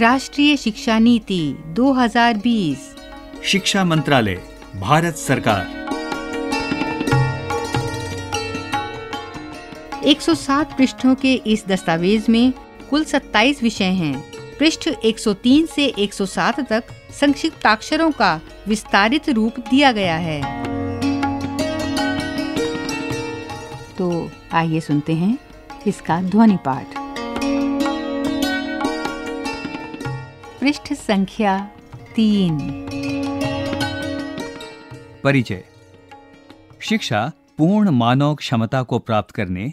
राष्ट्रीय शिक्षा नीति 2020 शिक्षा मंत्रालय भारत सरकार 107 पृष्ठों के इस दस्तावेज में कुल 27 विषय हैं पृष्ठ 103 से 107 तक संक्षिप्त अक्षरों का विस्तारित रूप दिया गया है तो आइए सुनते हैं इसका ध्वनि पाठ पृष्ठ संख्या तीन परिचय शिक्षा पूर्ण मानव क्षमता को प्राप्त करने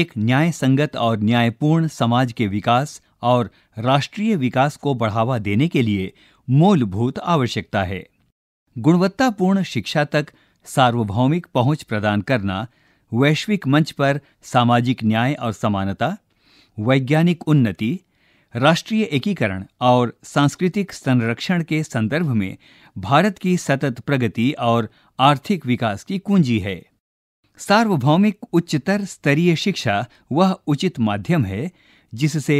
एक न्याय संगत और न्यायपूर्ण समाज के विकास और राष्ट्रीय विकास को बढ़ावा देने के लिए मूलभूत आवश्यकता है गुणवत्तापूर्ण शिक्षा तक सार्वभौमिक पहुंच प्रदान करना वैश्विक मंच पर सामाजिक न्याय और समानता वैज्ञानिक उन्नति राष्ट्रीय एकीकरण और सांस्कृतिक संरक्षण के संदर्भ में भारत की सतत प्रगति और आर्थिक विकास की कुंजी है सार्वभौमिक उच्चतर स्तरीय शिक्षा वह उचित माध्यम है जिससे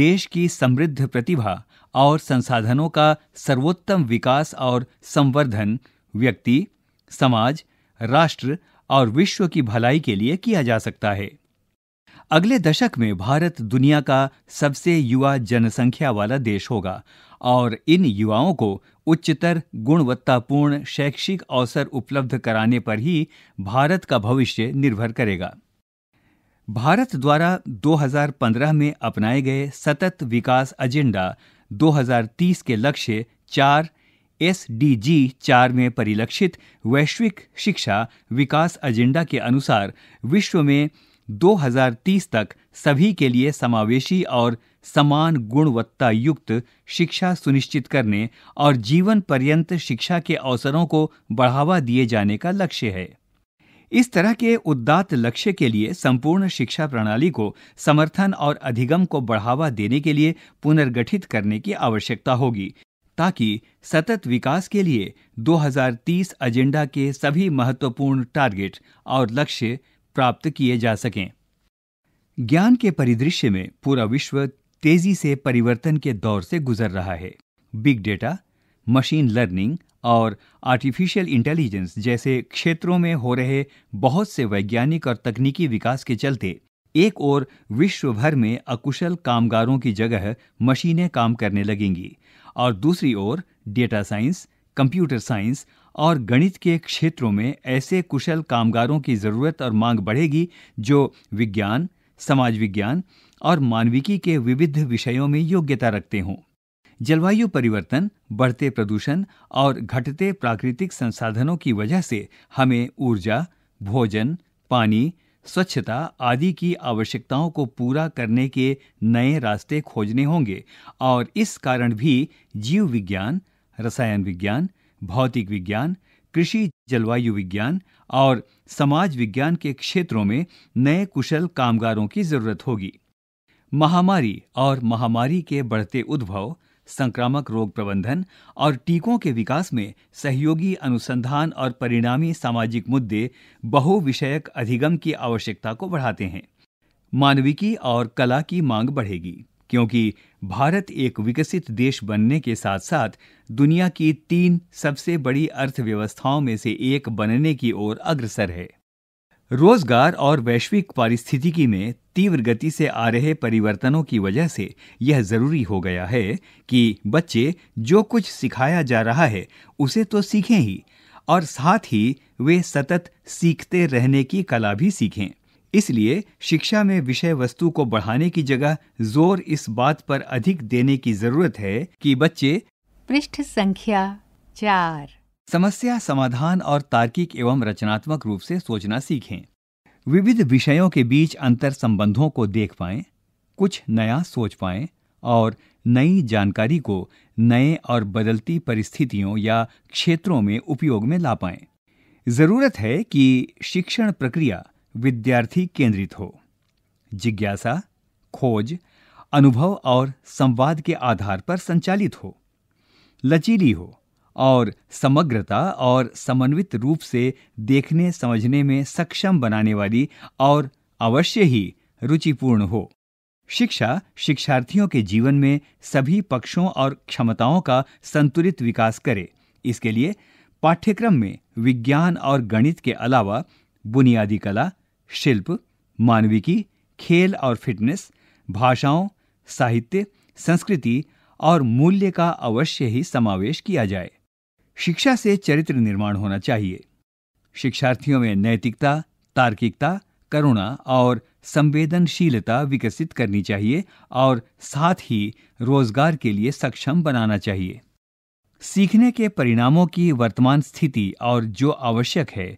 देश की समृद्ध प्रतिभा और संसाधनों का सर्वोत्तम विकास और संवर्धन व्यक्ति समाज राष्ट्र और विश्व की भलाई के लिए किया जा सकता है अगले दशक में भारत दुनिया का सबसे युवा जनसंख्या वाला देश होगा और इन युवाओं को उच्चतर गुणवत्तापूर्ण शैक्षिक अवसर उपलब्ध कराने पर ही भारत का भविष्य निर्भर करेगा भारत द्वारा 2015 में अपनाए गए सतत विकास एजेंडा 2030 के लक्ष्य चार एस डी जी चार में परिलक्षित वैश्विक शिक्षा विकास एजेंडा के अनुसार विश्व में 2030 तक सभी के लिए समावेशी और समान गुणवत्ता युक्त शिक्षा सुनिश्चित करने और जीवन पर्यंत शिक्षा के अवसरों को बढ़ावा दिए जाने का लक्ष्य है इस तरह के उदात लक्ष्य के लिए संपूर्ण शिक्षा प्रणाली को समर्थन और अधिगम को बढ़ावा देने के लिए पुनर्गठित करने की आवश्यकता होगी ताकि सतत विकास के लिए 2030 एजेंडा के सभी महत्वपूर्ण टारगेट और लक्ष्य प्राप्त किए जा सकें ज्ञान के परिदृश्य में पूरा विश्व तेजी से परिवर्तन के दौर से गुजर रहा है बिग डेटा मशीन लर्निंग और आर्टिफिशियल इंटेलिजेंस जैसे क्षेत्रों में हो रहे बहुत से वैज्ञानिक और तकनीकी विकास के चलते एक और विश्व भर में अकुशल कामगारों की जगह मशीनें काम करने लगेंगी और दूसरी ओर डेटा साइंस कंप्यूटर साइंस और गणित के क्षेत्रों में ऐसे कुशल कामगारों की ज़रूरत और मांग बढ़ेगी जो विज्ञान समाज विज्ञान और मानविकी के विविध विषयों में योग्यता रखते हों जलवायु परिवर्तन बढ़ते प्रदूषण और घटते प्राकृतिक संसाधनों की वजह से हमें ऊर्जा भोजन पानी स्वच्छता आदि की आवश्यकताओं को पूरा करने के नए रास्ते खोजने होंगे और इस कारण भी जीव विज्ञान रसायन विज्ञान भौतिक विज्ञान कृषि जलवायु विज्ञान और समाज विज्ञान के क्षेत्रों में नए कुशल कामगारों की जरूरत होगी महामारी और महामारी के बढ़ते उद्भव संक्रामक रोग प्रबंधन और टीकों के विकास में सहयोगी अनुसंधान और परिणामी सामाजिक मुद्दे बहुविषयक अधिगम की आवश्यकता को बढ़ाते हैं मानविकी और कला की मांग बढ़ेगी क्योंकि भारत एक विकसित देश बनने के साथ साथ दुनिया की तीन सबसे बड़ी अर्थव्यवस्थाओं में से एक बनने की ओर अग्रसर है रोजगार और वैश्विक पारिस्थितिकी में तीव्र गति से आ रहे परिवर्तनों की वजह से यह जरूरी हो गया है कि बच्चे जो कुछ सिखाया जा रहा है उसे तो सीखें ही और साथ ही वे सतत सीखते रहने की कला भी सीखें इसलिए शिक्षा में विषय वस्तु को बढ़ाने की जगह जोर इस बात पर अधिक देने की जरूरत है कि बच्चे पृष्ठ संख्या चार समस्या समाधान और तार्किक एवं रचनात्मक रूप से सोचना सीखें विविध विषयों के बीच अंतर संबंधों को देख पाएं, कुछ नया सोच पाएं और नई जानकारी को नए और बदलती परिस्थितियों या क्षेत्रों में उपयोग में ला पाएं। जरूरत है कि शिक्षण प्रक्रिया विद्यार्थी केंद्रित हो जिज्ञासा खोज अनुभव और संवाद के आधार पर संचालित हो लचीली हो और समग्रता और समन्वित रूप से देखने समझने में सक्षम बनाने वाली और अवश्य ही रुचिपूर्ण हो शिक्षा शिक्षार्थियों के जीवन में सभी पक्षों और क्षमताओं का संतुलित विकास करे इसके लिए पाठ्यक्रम में विज्ञान और गणित के अलावा बुनियादी कला शिल्प मानविकी खेल और फिटनेस भाषाओं साहित्य संस्कृति और मूल्य का अवश्य ही समावेश किया जाए शिक्षा से चरित्र निर्माण होना चाहिए शिक्षार्थियों में नैतिकता तार्किकता करुणा और संवेदनशीलता विकसित करनी चाहिए और साथ ही रोजगार के लिए सक्षम बनाना चाहिए सीखने के परिणामों की वर्तमान स्थिति और जो आवश्यक है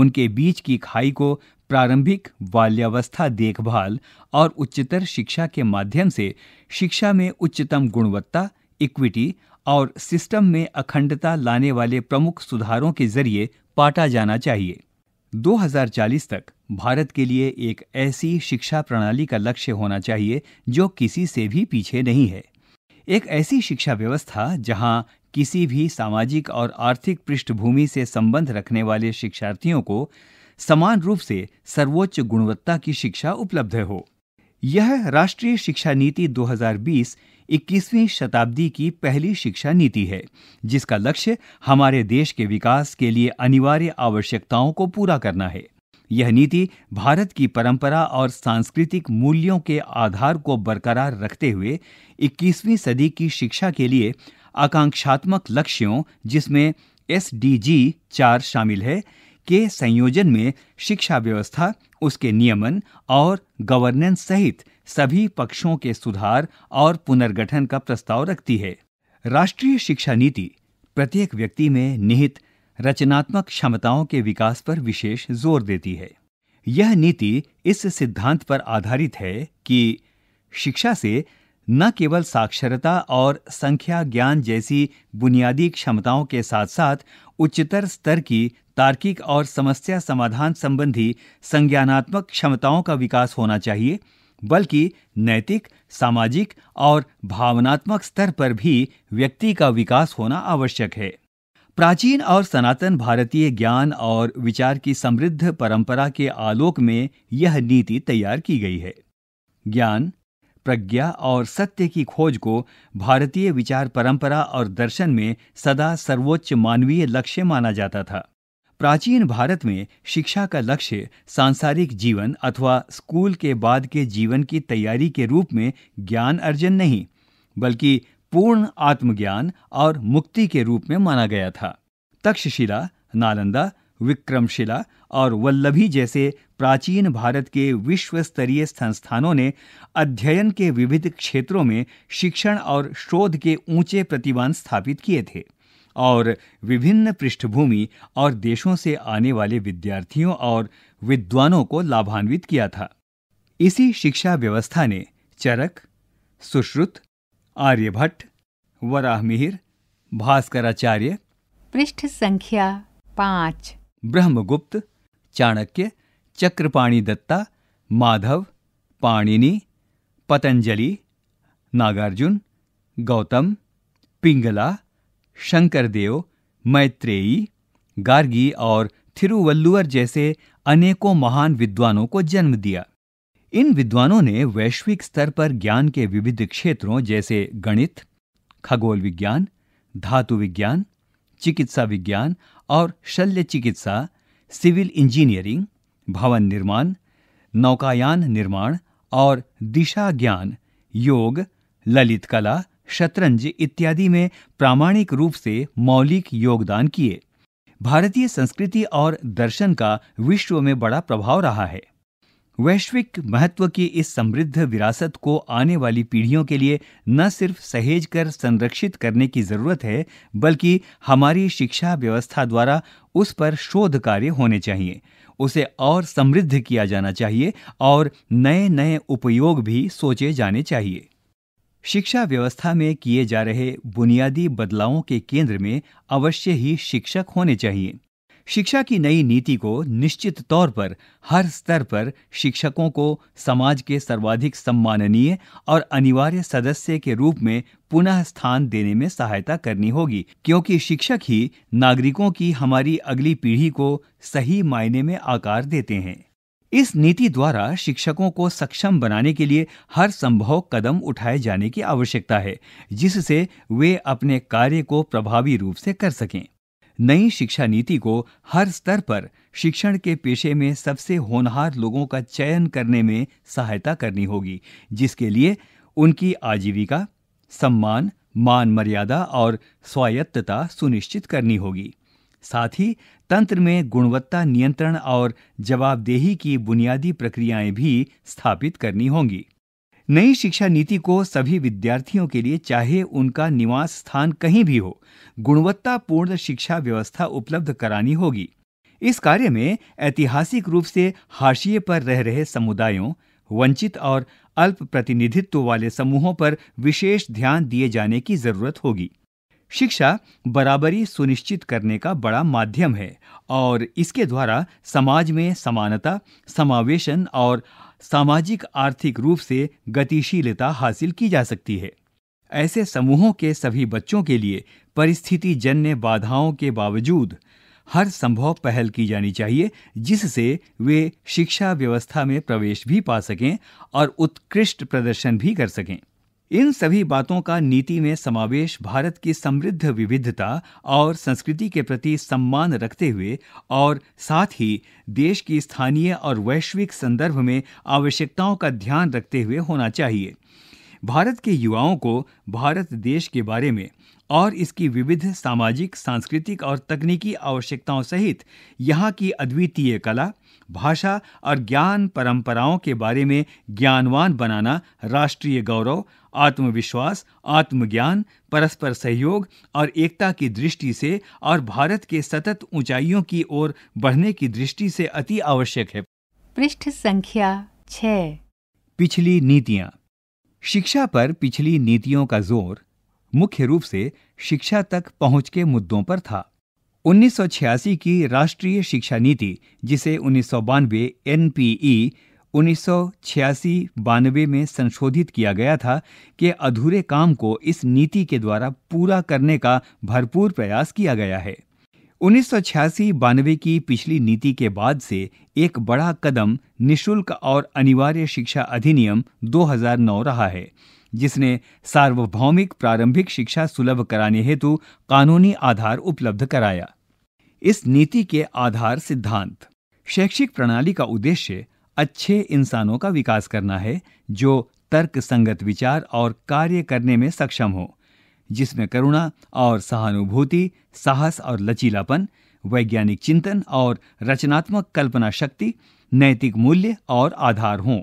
उनके बीच की खाई को प्रारंभिक बाल्यावस्था देखभाल और उच्चतर शिक्षा के माध्यम से शिक्षा में उच्चतम गुणवत्ता इक्विटी और सिस्टम में अखंडता लाने वाले प्रमुख सुधारों के जरिए पाटा जाना चाहिए 2040 तक भारत के लिए एक ऐसी शिक्षा प्रणाली का लक्ष्य होना चाहिए जो किसी से भी पीछे नहीं है एक ऐसी शिक्षा व्यवस्था जहां किसी भी सामाजिक और आर्थिक पृष्ठभूमि से संबंध रखने वाले शिक्षार्थियों को समान रूप से सर्वोच्च गुणवत्ता की शिक्षा उपलब्ध हो यह राष्ट्रीय शिक्षा नीति 2020 21वीं शताब्दी की पहली शिक्षा नीति है जिसका लक्ष्य हमारे देश के विकास के लिए अनिवार्य आवश्यकताओं को पूरा करना है यह नीति भारत की परंपरा और सांस्कृतिक मूल्यों के आधार को बरकरार रखते हुए 21वीं सदी की शिक्षा के लिए आकांक्षात्मक लक्ष्यों जिसमें एस डी जी चार शामिल है के संयोजन में शिक्षा व्यवस्था उसके नियमन और गवर्नेंस सहित सभी पक्षों के सुधार और पुनर्गठन का प्रस्ताव रखती है राष्ट्रीय शिक्षा नीति प्रत्येक व्यक्ति में निहित रचनात्मक क्षमताओं के विकास पर विशेष जोर देती है यह नीति इस सिद्धांत पर आधारित है कि शिक्षा से न केवल साक्षरता और संख्या ज्ञान जैसी बुनियादी क्षमताओं के साथ साथ उच्चतर स्तर की तार्किक और समस्या समाधान संबंधी संज्ञानात्मक क्षमताओं का विकास होना चाहिए बल्कि नैतिक सामाजिक और भावनात्मक स्तर पर भी व्यक्ति का विकास होना आवश्यक है प्राचीन और सनातन भारतीय ज्ञान और विचार की समृद्ध परंपरा के आलोक में यह नीति तैयार की गई है ज्ञान प्रज्ञा और सत्य की खोज को भारतीय विचार परंपरा और दर्शन में सदा सर्वोच्च मानवीय लक्ष्य माना जाता था प्राचीन भारत में शिक्षा का लक्ष्य सांसारिक जीवन अथवा स्कूल के बाद के जीवन की तैयारी के रूप में ज्ञान अर्जन नहीं बल्कि पूर्ण आत्मज्ञान और मुक्ति के रूप में माना गया था तक्षशिला नालंदा विक्रमशिला और वल्लभी जैसे प्राचीन भारत के विश्व स्तरीय संस्थानों ने अध्ययन के विविध क्षेत्रों में शिक्षण और शोध के ऊंचे प्रतिमान स्थापित किए थे और विभिन्न पृष्ठभूमि और देशों से आने वाले विद्यार्थियों और विद्वानों को लाभान्वित किया था इसी शिक्षा व्यवस्था ने चरक सुश्रुत आर्यभट्ट वराहमिहिर भास्कराचार्य पृष्ठ संख्या पांच ब्रह्मगुप्त चाणक्य चक्रपाणी दत्ता माधव पाणिनि पतंजलि नागार्जुन गौतम पिंगला शंकरदेव मैत्रेयी गार्गी और थिरुवल्लुवर जैसे अनेकों महान विद्वानों को जन्म दिया इन विद्वानों ने वैश्विक स्तर पर ज्ञान के विविध क्षेत्रों जैसे गणित खगोल विज्ञान धातु विज्ञान चिकित्सा विज्ञान और शल्य चिकित्सा सिविल इंजीनियरिंग भवन निर्माण नौकायान निर्माण और दिशा ज्ञान योग ललित कला शतरंज इत्यादि में प्रामाणिक रूप से मौलिक योगदान किए भारतीय संस्कृति और दर्शन का विश्व में बड़ा प्रभाव रहा है वैश्विक महत्व की इस समृद्ध विरासत को आने वाली पीढ़ियों के लिए न सिर्फ सहेज कर संरक्षित करने की जरूरत है बल्कि हमारी शिक्षा व्यवस्था द्वारा उस पर शोध कार्य होने चाहिए उसे और समृद्ध किया जाना चाहिए और नए नए उपयोग भी सोचे जाने चाहिए शिक्षा व्यवस्था में किए जा रहे बुनियादी बदलावों के केंद्र में अवश्य ही शिक्षक होने चाहिए शिक्षा की नई नीति को निश्चित तौर पर हर स्तर पर शिक्षकों को समाज के सर्वाधिक सम्माननीय और अनिवार्य सदस्य के रूप में पुनः स्थान देने में सहायता करनी होगी क्योंकि शिक्षक ही नागरिकों की हमारी अगली पीढ़ी को सही मायने में आकार देते हैं इस नीति द्वारा शिक्षकों को सक्षम बनाने के लिए हर संभव कदम उठाए जाने की आवश्यकता है जिससे वे अपने कार्य को प्रभावी रूप से कर सकें नई शिक्षा नीति को हर स्तर पर शिक्षण के पेशे में सबसे होनहार लोगों का चयन करने में सहायता करनी होगी जिसके लिए उनकी आजीविका सम्मान मान मर्यादा और स्वायत्तता सुनिश्चित करनी होगी साथ ही तंत्र में गुणवत्ता नियंत्रण और जवाबदेही की बुनियादी प्रक्रियाएं भी स्थापित करनी होंगी नई शिक्षा नीति को सभी विद्यार्थियों के लिए चाहे उनका निवास स्थान कहीं भी हो गुणवत्तापूर्ण शिक्षा व्यवस्था उपलब्ध करानी होगी इस कार्य में ऐतिहासिक रूप से हाशिए पर रह रहे समुदायों वंचित और अल्प प्रतिनिधित्व वाले समूहों पर विशेष ध्यान दिए जाने की जरूरत होगी शिक्षा बराबरी सुनिश्चित करने का बड़ा माध्यम है और इसके द्वारा समाज में समानता समावेशन और सामाजिक आर्थिक रूप से गतिशीलता हासिल की जा सकती है ऐसे समूहों के सभी बच्चों के लिए परिस्थिति जन्य बाधाओं के बावजूद हर संभव पहल की जानी चाहिए जिससे वे शिक्षा व्यवस्था में प्रवेश भी पा सकें और उत्कृष्ट प्रदर्शन भी कर सकें इन सभी बातों का नीति में समावेश भारत की समृद्ध विविधता और संस्कृति के प्रति सम्मान रखते हुए और साथ ही देश की स्थानीय और वैश्विक संदर्भ में आवश्यकताओं का ध्यान रखते हुए होना चाहिए भारत के युवाओं को भारत देश के बारे में और इसकी विविध सामाजिक सांस्कृतिक और तकनीकी आवश्यकताओं सहित यहाँ की अद्वितीय कला भाषा और ज्ञान परंपराओं के बारे में ज्ञानवान बनाना राष्ट्रीय गौरव आत्मविश्वास आत्मज्ञान परस्पर सहयोग और एकता की दृष्टि से और भारत के सतत ऊंचाइयों की ओर बढ़ने की दृष्टि से अति आवश्यक है पृष्ठ संख्या छ पिछली नीतियाँ शिक्षा पर पिछली नीतियों का जोर मुख्य रूप से शिक्षा तक पहुंच के मुद्दों पर था 1986 की राष्ट्रीय शिक्षा नीति जिसे उन्नीस एन पी ई उन्नीस बानवे में संशोधित किया गया था के अधूरे काम को इस नीति के द्वारा पूरा करने का भरपूर प्रयास किया गया है उन्नीस बानवे की पिछली नीति के बाद से एक बड़ा कदम निशुल्क और अनिवार्य शिक्षा अधिनियम 2009 रहा है जिसने सार्वभौमिक प्रारंभिक शिक्षा सुलभ कराने हेतु कानूनी आधार उपलब्ध कराया इस नीति के आधार सिद्धांत शैक्षिक प्रणाली का उद्देश्य अच्छे इंसानों का विकास करना है जो तर्क संगत विचार और कार्य करने में सक्षम हो जिसमें करुणा और सहानुभूति साहस और लचीलापन वैज्ञानिक चिंतन और रचनात्मक कल्पना शक्ति नैतिक मूल्य और आधार हों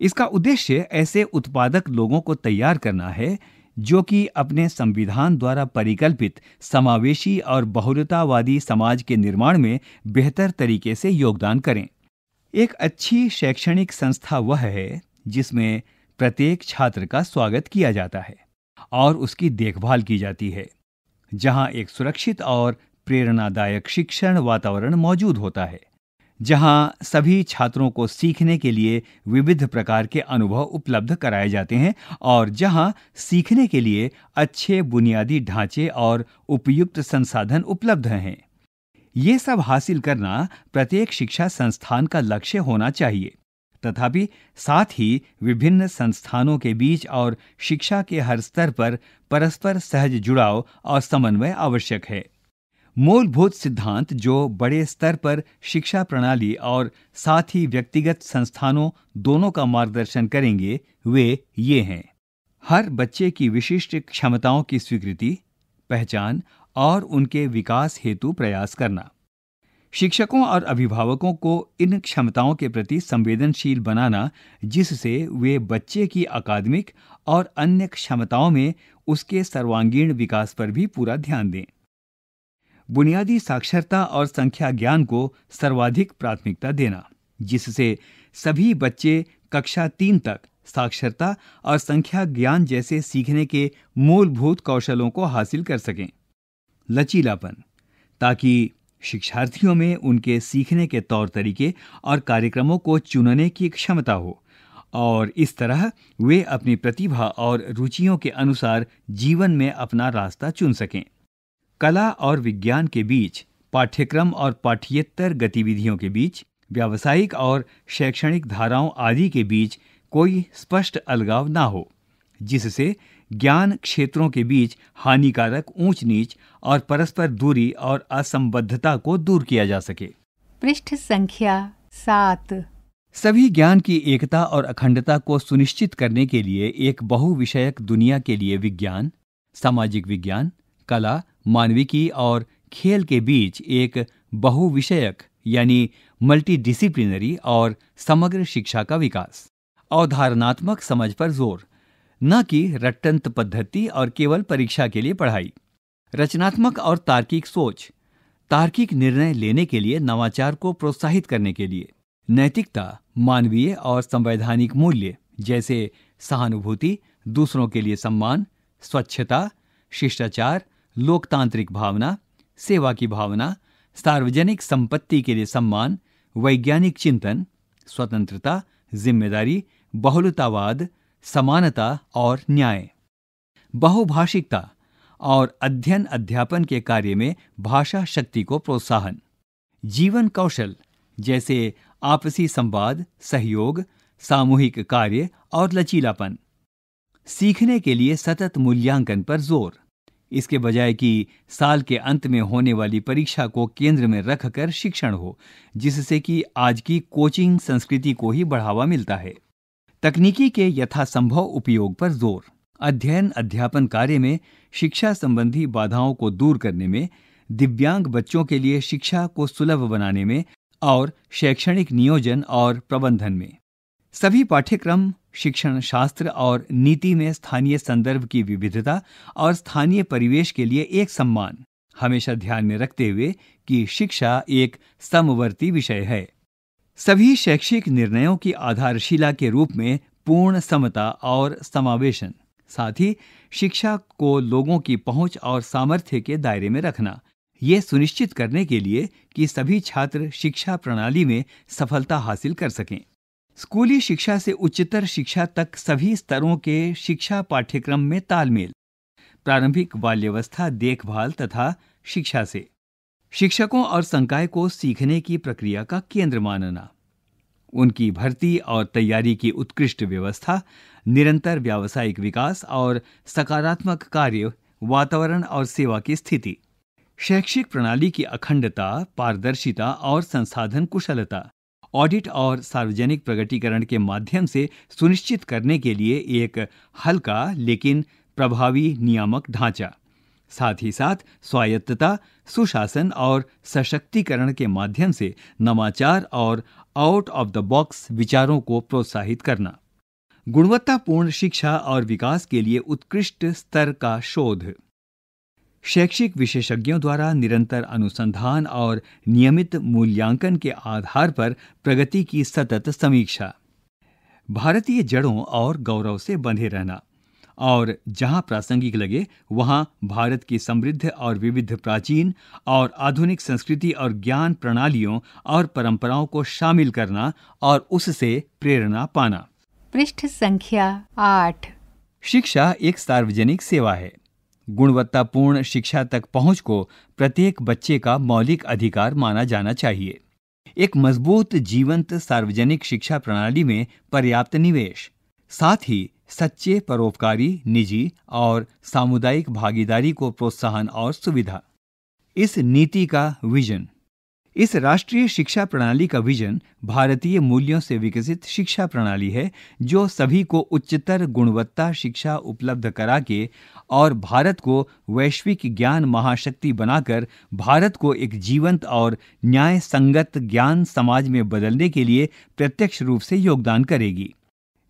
इसका उद्देश्य ऐसे उत्पादक लोगों को तैयार करना है जो कि अपने संविधान द्वारा परिकल्पित समावेशी और बहुलतावादी समाज के निर्माण में बेहतर तरीके से योगदान करें एक अच्छी शैक्षणिक संस्था वह है जिसमें प्रत्येक छात्र का स्वागत किया जाता है और उसकी देखभाल की जाती है जहां एक सुरक्षित और प्रेरणादायक शिक्षण वातावरण मौजूद होता है जहां सभी छात्रों को सीखने के लिए विविध प्रकार के अनुभव उपलब्ध कराए जाते हैं और जहां सीखने के लिए अच्छे बुनियादी ढांचे और उपयुक्त संसाधन उपलब्ध हैं ये सब हासिल करना प्रत्येक शिक्षा संस्थान का लक्ष्य होना चाहिए तथापि साथ ही विभिन्न संस्थानों के बीच और शिक्षा के हर स्तर पर परस्पर सहज जुड़ाव और समन्वय आवश्यक है मूलभूत सिद्धांत जो बड़े स्तर पर शिक्षा प्रणाली और साथ ही व्यक्तिगत संस्थानों दोनों का मार्गदर्शन करेंगे वे ये हैं हर बच्चे की विशिष्ट क्षमताओं की स्वीकृति पहचान और उनके विकास हेतु प्रयास करना शिक्षकों और अभिभावकों को इन क्षमताओं के प्रति संवेदनशील बनाना जिससे वे बच्चे की अकादमिक और अन्य क्षमताओं में उसके सर्वांगीण विकास पर भी पूरा ध्यान दें बुनियादी साक्षरता और संख्या ज्ञान को सर्वाधिक प्राथमिकता देना जिससे सभी बच्चे कक्षा तीन तक साक्षरता और संख्या ज्ञान जैसे सीखने के मूलभूत कौशलों को हासिल कर सकें लचीलापन ताकि शिक्षार्थियों में उनके सीखने के तौर तरीके और कार्यक्रमों को चुनने की क्षमता हो और इस तरह वे अपनी प्रतिभा और रुचियों के अनुसार जीवन में अपना रास्ता चुन सकें कला और विज्ञान के बीच पाठ्यक्रम और पाठ्येतर गतिविधियों के बीच व्यावसायिक और शैक्षणिक धाराओं आदि के बीच कोई स्पष्ट अलगाव ना हो जिससे ज्ञान क्षेत्रों के बीच हानिकारक ऊंच नीच और परस्पर दूरी और असंबद्धता को दूर किया जा सके पृष्ठ संख्या सात सभी ज्ञान की एकता और अखंडता को सुनिश्चित करने के लिए एक बहुविषयक दुनिया के लिए विज्ञान सामाजिक विज्ञान कला मानविकी और खेल के बीच एक बहुविषयक यानी मल्टीडिसिप्लिनरी और समग्र शिक्षा का विकास अवधारणात्मक समझ पर जोर न कि रट्टंत पद्धति और केवल परीक्षा के लिए पढ़ाई रचनात्मक और तार्किक सोच तार्किक निर्णय लेने के लिए नवाचार को प्रोत्साहित करने के लिए नैतिकता मानवीय और संवैधानिक मूल्य जैसे सहानुभूति दूसरों के लिए सम्मान स्वच्छता शिष्टाचार लोकतांत्रिक भावना सेवा की भावना सार्वजनिक संपत्ति के लिए सम्मान वैज्ञानिक चिंतन स्वतंत्रता जिम्मेदारी बहुलतावाद समानता और न्याय बहुभाषिकता और अध्ययन अध्यापन के कार्य में भाषा शक्ति को प्रोत्साहन जीवन कौशल जैसे आपसी संवाद सहयोग सामूहिक कार्य और लचीलापन सीखने के लिए सतत मूल्यांकन पर जोर इसके बजाय कि साल के अंत में होने वाली परीक्षा को केंद्र में रखकर शिक्षण हो जिससे कि आज की कोचिंग संस्कृति को ही बढ़ावा मिलता है तकनीकी के यथासंभव उपयोग पर जोर अध्ययन अध्यापन कार्य में शिक्षा संबंधी बाधाओं को दूर करने में दिव्यांग बच्चों के लिए शिक्षा को सुलभ बनाने में और शैक्षणिक नियोजन और प्रबंधन में सभी पाठ्यक्रम शिक्षण शास्त्र और नीति में स्थानीय संदर्भ की विविधता और स्थानीय परिवेश के लिए एक सम्मान हमेशा ध्यान में रखते हुए कि शिक्षा एक समवर्ती विषय है सभी शैक्षिक निर्णयों की आधारशिला के रूप में पूर्ण समता और समावेशन साथ ही शिक्षा को लोगों की पहुंच और सामर्थ्य के दायरे में रखना ये सुनिश्चित करने के लिए कि सभी छात्र शिक्षा प्रणाली में सफलता हासिल कर सकें स्कूली शिक्षा से उच्चतर शिक्षा तक सभी स्तरों के शिक्षा पाठ्यक्रम में तालमेल प्रारंभिक बाल्यवस्था देखभाल तथा शिक्षा से शिक्षकों और संकाय को सीखने की प्रक्रिया का केंद्र मानना उनकी भर्ती और तैयारी की उत्कृष्ट व्यवस्था निरंतर व्यावसायिक विकास और सकारात्मक कार्य वातावरण और सेवा की स्थिति शैक्षिक प्रणाली की अखंडता पारदर्शिता और संसाधन कुशलता ऑडिट और सार्वजनिक प्रगटीकरण के माध्यम से सुनिश्चित करने के लिए एक हल्का लेकिन प्रभावी नियामक ढांचा साथ ही साथ स्वायत्तता सुशासन और सशक्तिकरण के माध्यम से नवाचार और आउट ऑफ द बॉक्स विचारों को प्रोत्साहित करना गुणवत्तापूर्ण शिक्षा और विकास के लिए उत्कृष्ट स्तर का शोध शैक्षिक विशेषज्ञों द्वारा निरंतर अनुसंधान और नियमित मूल्यांकन के आधार पर प्रगति की सतत समीक्षा भारतीय जड़ों और गौरव से बंधे रहना और जहां प्रासंगिक लगे वहां भारत की समृद्ध और विविध प्राचीन और आधुनिक संस्कृति और ज्ञान प्रणालियों और परंपराओं को शामिल करना और उससे प्रेरणा पाना पृष्ठ संख्या आठ शिक्षा एक सार्वजनिक सेवा है गुणवत्तापूर्ण शिक्षा तक पहुंच को प्रत्येक बच्चे का मौलिक अधिकार माना जाना चाहिए एक मजबूत जीवंत सार्वजनिक शिक्षा प्रणाली में पर्याप्त निवेश साथ ही सच्चे परोपकारी निजी और सामुदायिक भागीदारी को प्रोत्साहन और सुविधा इस नीति का विजन इस राष्ट्रीय शिक्षा प्रणाली का विजन भारतीय मूल्यों से विकसित शिक्षा प्रणाली है जो सभी को उच्चतर गुणवत्ता शिक्षा उपलब्ध करा के और भारत को वैश्विक ज्ञान महाशक्ति बनाकर भारत को एक जीवंत और न्याय संगत ज्ञान समाज में बदलने के लिए प्रत्यक्ष रूप से योगदान करेगी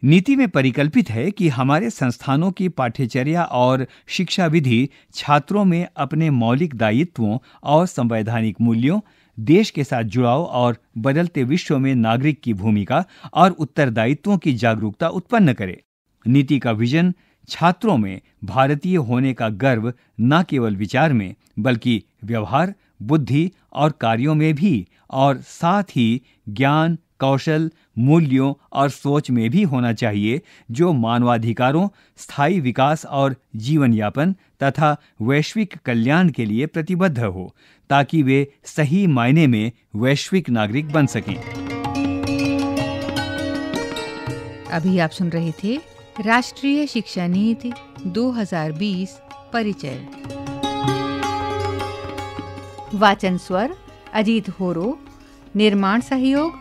नीति में परिकल्पित है कि हमारे संस्थानों की पाठ्यचर्या और शिक्षा विधि छात्रों में अपने मौलिक दायित्वों और संवैधानिक मूल्यों देश के साथ जुड़ाव और बदलते विश्व में नागरिक की भूमिका और उत्तरदायित्वों की जागरूकता उत्पन्न करे नीति का विजन छात्रों में भारतीय होने का गर्व न केवल विचार में बल्कि व्यवहार बुद्धि और कार्यों में भी और साथ ही ज्ञान कौशल मूल्यों और सोच में भी होना चाहिए जो मानवाधिकारों स्थायी विकास और जीवन यापन तथा वैश्विक कल्याण के लिए प्रतिबद्ध हो ताकि वे सही मायने में वैश्विक नागरिक बन सकें अभी आप सुन रहे थे राष्ट्रीय शिक्षा नीति 2020 परिचय वाचन स्वर अजीत होरो निर्माण सहयोग